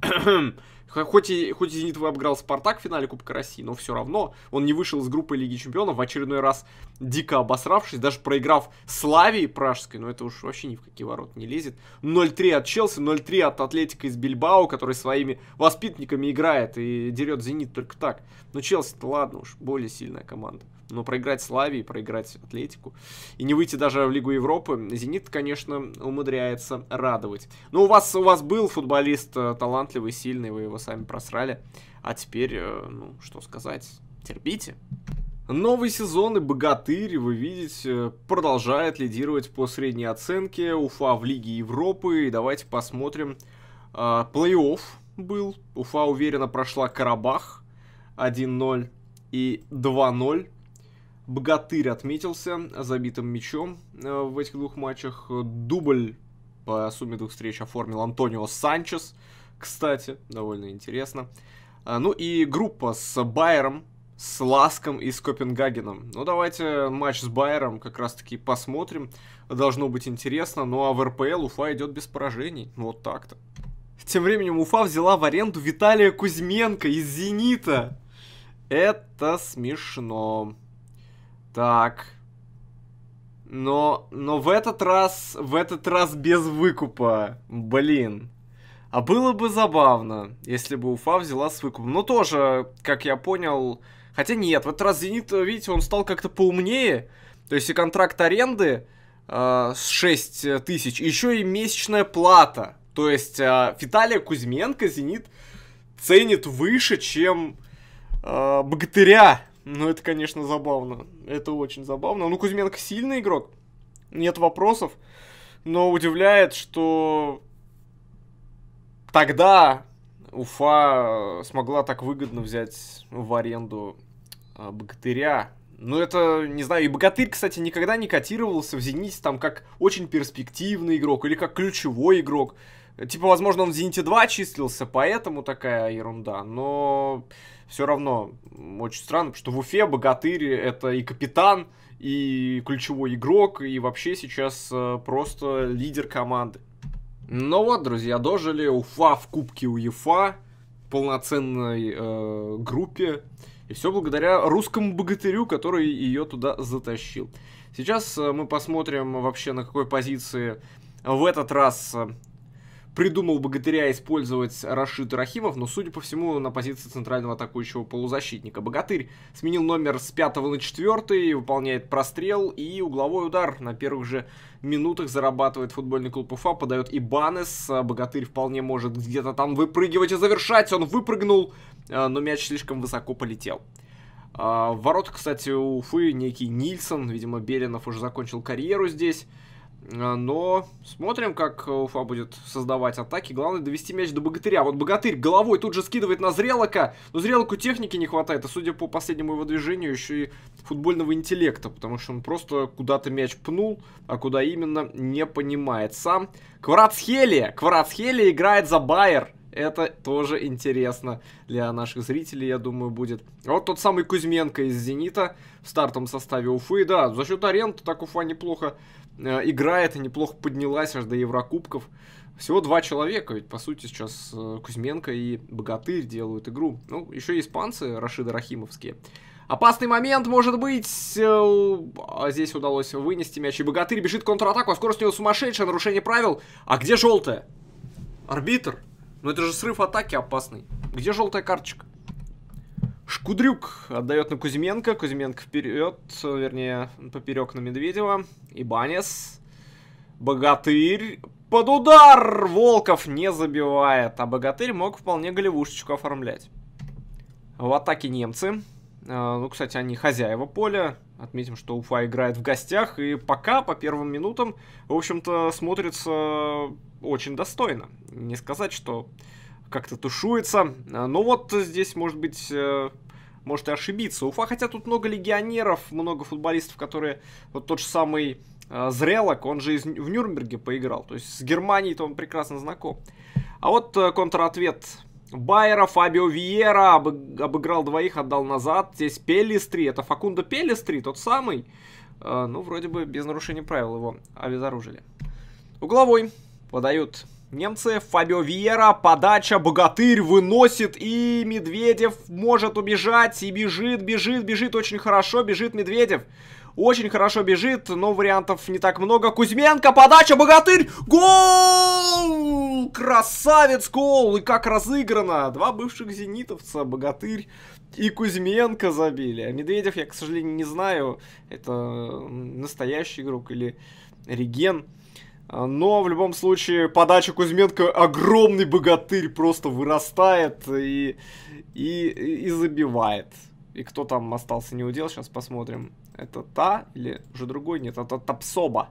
*laughs* хоть и, хоть и «Зенит» обыграл «Спартак» в финале Кубка России, но все равно он не вышел из группы Лиги Чемпионов, в очередной раз дико обосравшись, даже проиграв Славии пражской, но это уж вообще ни в какие ворота не лезет. 0-3 от Челси, 0-3 от Атлетика из Бильбао, который своими воспитниками играет и дерет «Зенит» только так. Но Челси-то ладно уж, более сильная команда но проиграть Славии, проиграть Атлетику и не выйти даже в Лигу Европы, Зенит, конечно, умудряется радовать. Но ну, у вас, у вас был футболист э, талантливый, сильный, вы его сами просрали. А теперь, э, ну, что сказать, терпите. Новый сезон и богатырь, вы видите, э, продолжает лидировать по средней оценке. Уфа в Лиге Европы. И давайте посмотрим. Плей-офф был. Уфа уверенно прошла Карабах 1-0 и 2 Богатырь отметился забитым мячом э, в этих двух матчах. Дубль по сумме двух встреч оформил Антонио Санчес. Кстати, довольно интересно. А, ну и группа с Байером, с Ласком и с Копенгагеном. Ну давайте матч с Байером как раз таки посмотрим. Должно быть интересно. Ну а в РПЛ Уфа идет без поражений. Вот так-то. Тем временем Уфа взяла в аренду Виталия Кузьменко из «Зенита». Это смешно. Так. Но, но в этот раз, в этот раз без выкупа. Блин. А было бы забавно, если бы Уфа взяла с выкупом. Но ну, тоже, как я понял... Хотя нет, в этот раз Зенит, видите, он стал как-то поумнее. То есть и контракт аренды э, с 6 тысяч, еще и месячная плата. То есть э, Виталия Кузьменко Зенит ценит выше, чем э, Богатыря ну, это, конечно, забавно. Это очень забавно. Ну, Кузьменко сильный игрок. Нет вопросов. Но удивляет, что тогда Уфа смогла так выгодно взять в аренду а, Богатыря. Ну, это, не знаю, и Богатырь, кстати, никогда не котировался в «Зените» там как очень перспективный игрок или как ключевой игрок. Типа, возможно, он в Зените 2 числился, поэтому такая ерунда, но все равно очень странно, потому что в Уфе богатырь это и капитан, и ключевой игрок, и вообще сейчас э, просто лидер команды. Ну вот, друзья, дожили Уфа в Кубке УЕФА, полноценной э, группе. И все благодаря русскому богатырю, который ее туда затащил. Сейчас э, мы посмотрим вообще на какой позиции в этот раз э, придумал богатыря использовать Рашид Рахимов, но, судя по всему, на позиции центрального атакующего полузащитника. Богатырь сменил номер с 5 на 4, выполняет прострел и угловой удар. На первых же минутах зарабатывает футбольный клуб Уфа, подает и банес Богатырь вполне может где-то там выпрыгивать и завершать. Он выпрыгнул, э, но мяч слишком высоко полетел. А, в ворот, кстати, у Уфы некий Нильсон. Видимо, Белинов уже закончил карьеру здесь. А, но смотрим, как Уфа будет создавать атаки. Главное довести мяч до богатыря. Вот богатырь головой тут же скидывает на зрелока. Но зрелоку техники не хватает. А судя по последнему его движению, еще и футбольного интеллекта. Потому что он просто куда-то мяч пнул, а куда именно, не понимает сам. Кварацхелия. Кварацхелия играет за Байер. Это тоже интересно для наших зрителей, я думаю, будет. А вот тот самый Кузьменко из «Зенита» в стартовом составе Уфы. Да, за счет аренды так Уфа неплохо Э, играет, неплохо поднялась аж до Еврокубков. Всего два человека, ведь по сути сейчас э, Кузьменко и Богатырь делают игру. Ну, еще испанцы Рашида Рахимовские. Опасный момент, может быть. Э, а здесь удалось вынести мяч. И Богатырь бежит контратаку, а скорость у него сумасшедшая, нарушение правил. А где желтая? Арбитр? Ну это же срыв атаки опасный. Где желтая карточка? Шкудрюк отдает на Кузьменко. Кузьменко вперед, вернее, поперек на Медведева. и Банес. Богатырь. Под удар! Волков не забивает. А Богатырь мог вполне голевушечку оформлять. В атаке немцы. А, ну, кстати, они хозяева поля. Отметим, что Уфа играет в гостях. И пока, по первым минутам, в общем-то, смотрится очень достойно. Не сказать, что как-то тушуется. А, Но ну вот здесь, может быть, э, может и ошибиться. Уфа, хотя тут много легионеров, много футболистов, которые вот тот же самый э, Зрелок, он же из, в Нюрнберге поиграл. То есть с Германией-то он прекрасно знаком. А вот э, контратвет Байера, Фабио Виера обыграл двоих, отдал назад. Здесь Пеллистри, это Факунда Пеллистри, тот самый. Ну, вроде бы без нарушения правил его обезоружили. Угловой подают Немцы, Фабио Виера, подача, Богатырь выносит, и Медведев может убежать, и бежит, бежит, бежит, очень хорошо бежит Медведев. Очень хорошо бежит, но вариантов не так много. Кузьменко, подача, Богатырь, гол! Красавец, гол! И как разыграно! Два бывших зенитовца, Богатырь и Кузьменко забили. А Медведев я, к сожалению, не знаю, это настоящий игрок или реген. А, но в любом случае подача Кузьменко огромный богатырь просто вырастает и, и, и забивает. И кто там остался не удел, сейчас посмотрим. Это та или уже другой? Нет, это топсоба.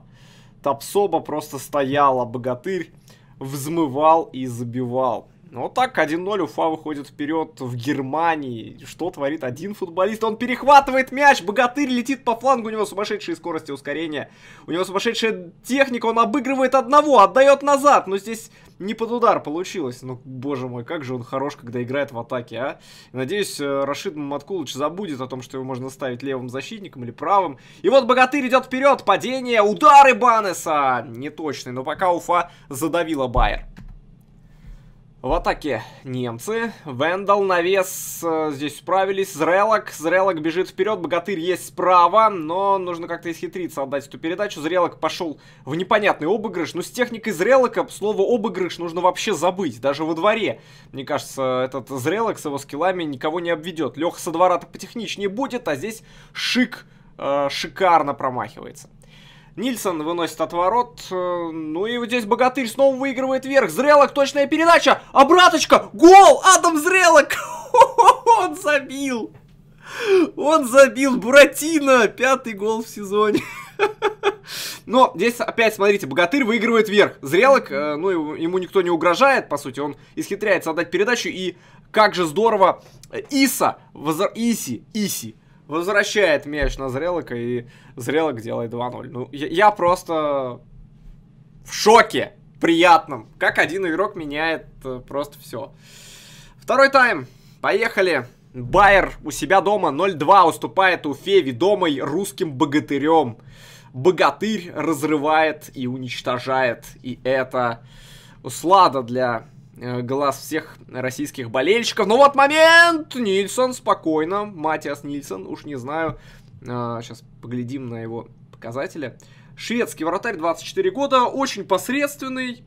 Топсоба просто стояла, богатырь взмывал и забивал. Ну, вот так 1-0 Уфа выходит вперед в Германии. Что творит один футболист? Он перехватывает мяч, богатырь летит по флангу, у него сумасшедшие скорости ускорения. У него сумасшедшая техника, он обыгрывает одного, отдает назад. Но ну, здесь не под удар получилось. Ну, боже мой, как же он хорош, когда играет в атаке, а? Надеюсь, э, Рашид Маткулыч забудет о том, что его можно ставить левым защитником или правым. И вот богатырь идет вперед, падение, удары Банеса! Неточный, но пока Уфа задавила Байер. В атаке немцы. Вендал навес вес. Э, здесь справились. Зрелок. Зрелок бежит вперед. Богатырь есть справа. Но нужно как-то исхитриться отдать эту передачу. Зрелок пошел в непонятный обыгрыш. Но с техникой Зрелока слово обыгрыш нужно вообще забыть. Даже во дворе. Мне кажется, этот Зрелок с его скиллами никого не обведет. Леха со двора-то потехничнее будет. А здесь шик э, шикарно промахивается. Нильсон выносит отворот. Э, ну и вот здесь Богатырь снова выигрывает вверх. Зрелок, точная передача. Обраточка. Гол! Адам Зрелок! *laughs* Он забил. Он забил Буратино. Пятый гол в сезоне. *laughs* Но здесь опять, смотрите, Богатырь выигрывает вверх. Зрелок, э, ну, ему никто не угрожает, по сути. Он исхитряется отдать передачу. И как же здорово э, Иса, возра... Иси, Иси, возвращает мяч на Зрелока, и Зрелок делает 2-0. Ну, я, я просто в шоке приятном, как один игрок меняет э, просто все. Второй тайм. Поехали. Байер у себя дома 0-2 уступает Уфе ведомой русским богатырем. Богатырь разрывает и уничтожает. И это услада для Э, глаз всех российских болельщиков. Ну вот момент! Нильсон, спокойно. Матиас Нильсон, уж не знаю. Сейчас а, поглядим на его показатели. Шведский вратарь, 24 года, очень посредственный.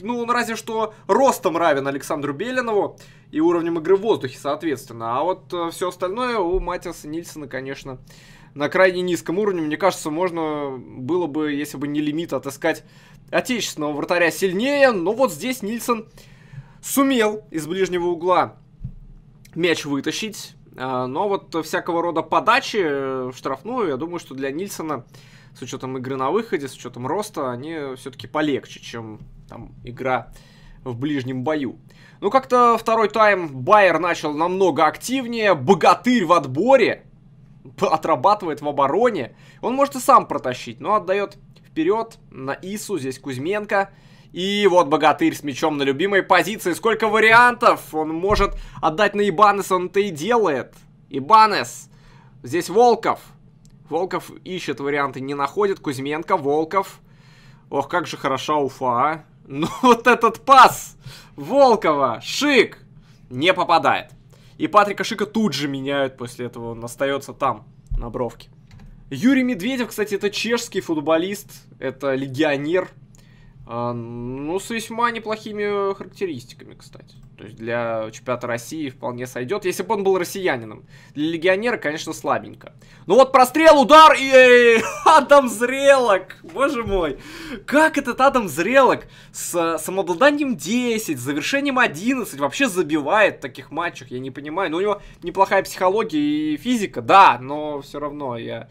Ну, он разве что ростом равен Александру Белинову и уровнем игры в воздухе, соответственно. А вот э, все остальное у Матиаса Нильсона, конечно, э, на крайне низком уровне, мне кажется, можно было бы, если бы не лимит, отыскать отечественного вратаря сильнее. Но вот здесь Нильсон сумел из ближнего угла мяч вытащить. А, но вот всякого рода подачи э, в штрафную, я думаю, что для Нильсона, с учетом игры на выходе, с учетом роста, они все-таки полегче, чем там игра в ближнем бою. Ну, как-то второй тайм Байер начал намного активнее. Богатырь в отборе. *laughs* отрабатывает в обороне. Он может и сам протащить, но отдает вперед на Ису, здесь Кузьменко. И вот богатырь с мячом на любимой позиции. Сколько вариантов он может отдать на Ибанес, он это и делает. Ибанес. Здесь Волков. Волков ищет варианты, не находит. Кузьменко, Волков. Ох, как же хороша Уфа, а. *laughs* Ну вот этот пас Волкова, шик, не попадает. И Патрика Шика тут же меняют после этого, он остается там, на бровке. Юрий Медведев, кстати, это чешский футболист, это легионер, а, ну, с весьма неплохими характеристиками, кстати. То есть для чемпионата России вполне сойдет. Если бы он был россиянином. Для легионера, конечно, слабенько. Ну вот прострел, удар и... Э, *laughs* Адам Зрелок! Боже мой! Как этот Адам Зрелок с э, самообладанием 10, завершением 11 вообще забивает в таких матчах, я не понимаю. Но ну, у него неплохая психология и физика, да, но все равно я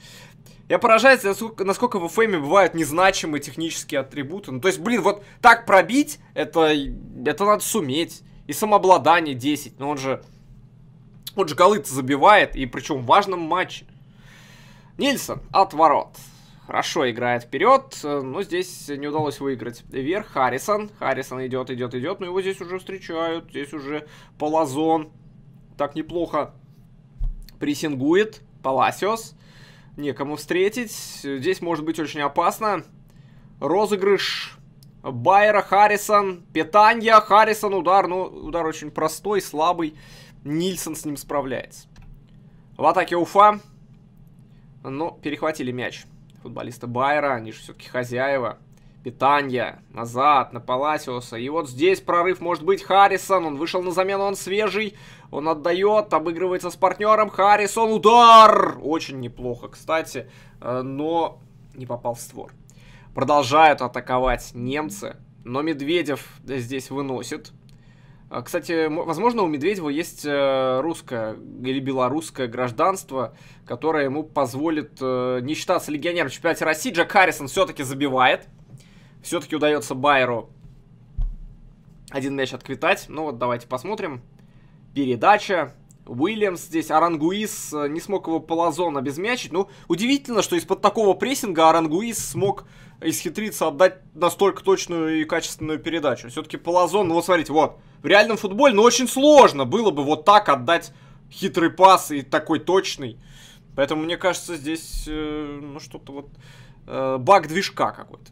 я поражаюсь, насколько, насколько в фейме бывают незначимые технические атрибуты. Ну, то есть, блин, вот так пробить, это, это надо суметь. И самообладание 10. Но ну, он же... Он же голы забивает, и причем в важном матче. Нильсон от ворот. Хорошо играет вперед, но здесь не удалось выиграть. Вверх Харрисон. Харрисон идет, идет, идет, но его здесь уже встречают. Здесь уже Полазон. Так неплохо прессингует. Паласиос некому встретить. Здесь может быть очень опасно. Розыгрыш Байера, Харрисон, Питанья, Харрисон, удар. Ну, удар очень простой, слабый. Нильсон с ним справляется. В атаке Уфа. Но ну, перехватили мяч футболиста Байера. Они же все-таки хозяева питания назад на Паласиуса. И вот здесь прорыв может быть Харрисон. Он вышел на замену, он свежий. Он отдает, обыгрывается с партнером. Харрисон, удар! Очень неплохо, кстати, э, но не попал в створ. Продолжают атаковать немцы, но Медведев здесь выносит. Э, кстати, возможно, у Медведева есть э, русское или белорусское гражданство, которое ему позволит не считаться легионером в чемпионате России. Джек Харрисон все-таки забивает все-таки удается Байеру один мяч отквитать. Ну вот, давайте посмотрим. Передача. Уильямс здесь, Арангуис э, не смог его Полазон обезмячить. Ну, удивительно, что из-под такого прессинга Арангуис смог исхитриться отдать настолько точную и качественную передачу. Все-таки Полазон, ну вот смотрите, вот, в реальном футболе, ну, очень сложно было бы вот так отдать хитрый пас и такой точный. Поэтому, мне кажется, здесь, э, ну, что-то вот, э, баг движка какой-то.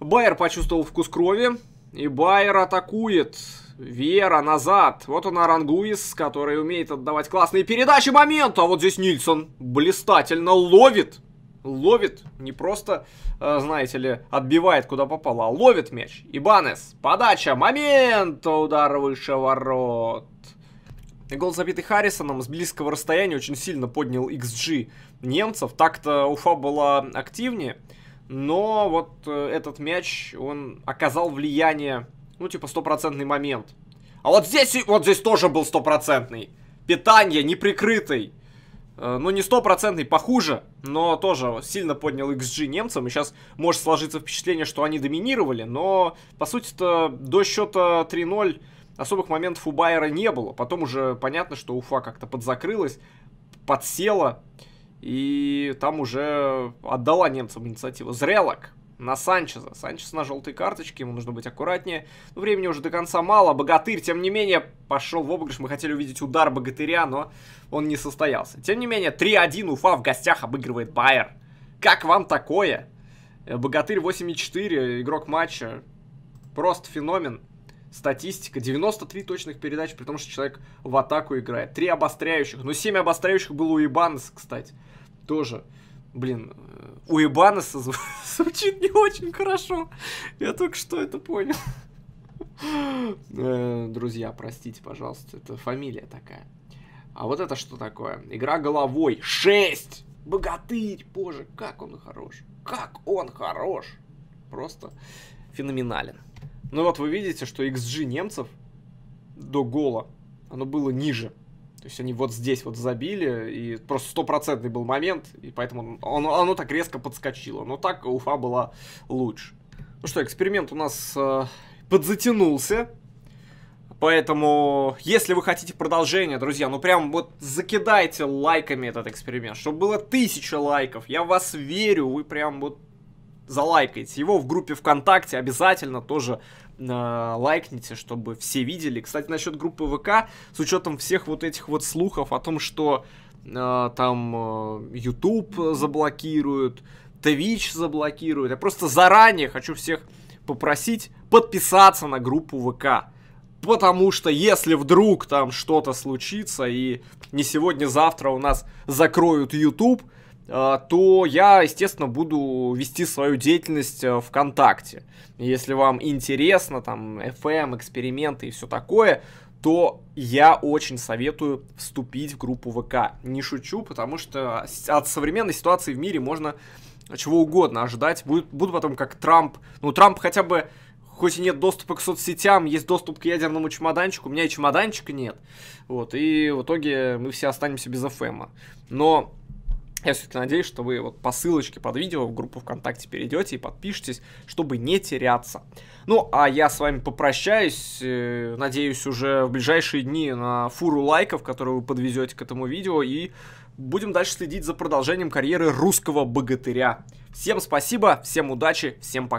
Байер почувствовал вкус крови, и Байер атакует. Вера назад. Вот он Арангуис, который умеет отдавать классные передачи моменту. А вот здесь Нильсон блистательно ловит. Ловит. Не просто, э, знаете ли, отбивает куда попало, а ловит мяч. Ибанес. Подача. Момент. Удар выше ворот. Гол, забитый Харрисоном, с близкого расстояния очень сильно поднял XG немцев. Так-то Уфа была активнее но вот э, этот мяч, он оказал влияние, ну, типа, стопроцентный момент. А вот здесь, вот здесь тоже был стопроцентный. Питание неприкрытый. Э, ну, не стопроцентный, похуже, но тоже сильно поднял XG немцам. И сейчас может сложиться впечатление, что они доминировали, но, по сути-то, до счета 3-0 особых моментов у Байера не было. Потом уже понятно, что Уфа как-то подзакрылась, подсела. И там уже отдала немцам инициативу. Зрелок на Санчеза. Санчес на желтой карточке, ему нужно быть аккуратнее. Но ну, времени уже до конца мало. Богатырь, тем не менее, пошел в обыгрыш. Мы хотели увидеть удар Богатыря, но он не состоялся. Тем не менее, 3-1 Уфа в гостях обыгрывает Байер. Как вам такое? Э, богатырь 8,4, игрок матча. Просто феномен. Статистика. 93 точных передач, при том, что человек в атаку играет. 3 обостряющих. Ну, 7 обостряющих было у Ибанес, кстати тоже, блин, э, уебаноса *laughs* звучит не очень хорошо. Я только что это понял. *laughs* Э, друзья, простите, пожалуйста, это фамилия такая. А вот это что такое? Игра головой. 6! Богатырь, боже, как он хорош. Как он хорош. Просто феноменален. Ну вот вы видите, что XG немцев до гола, оно было ниже, есть они вот здесь вот забили, и просто стопроцентный был момент, и поэтому он, оно так резко подскочило. Но так Уфа была лучше. Ну что, эксперимент у нас э, подзатянулся. Поэтому, если вы хотите продолжения, друзья, ну прям вот закидайте лайками этот эксперимент, чтобы было тысяча лайков. Я в вас верю, вы прям вот залайкайте его в группе ВКонтакте, обязательно тоже лайкните, чтобы все видели. Кстати, насчет группы ВК, с учетом всех вот этих вот слухов о том, что э, там э, YouTube заблокируют, Twitch заблокируют, я просто заранее хочу всех попросить подписаться на группу ВК. Потому что если вдруг там что-то случится и не сегодня-завтра у нас закроют YouTube, а, то я, естественно, буду вести свою деятельность э, ВКонтакте. Если вам интересно, там, FM, эксперименты и все такое, то я очень советую вступить в группу ВК. Не шучу, потому что от современной ситуации в мире можно чего угодно ожидать. Будет, буду потом как Трамп. Ну, Трамп хотя бы, хоть и нет доступа к соцсетям, есть доступ к ядерному чемоданчику. У меня и чемоданчика нет. Вот, и в итоге мы все останемся без ФМа. Но я все-таки надеюсь, что вы вот по ссылочке под видео в группу ВКонтакте перейдете и подпишитесь, чтобы не теряться. Ну, а я с вами попрощаюсь. Э, надеюсь, уже в ближайшие дни на фуру лайков, которую вы подвезете к этому видео. И будем дальше следить за продолжением карьеры русского богатыря. Всем спасибо, всем удачи, всем пока.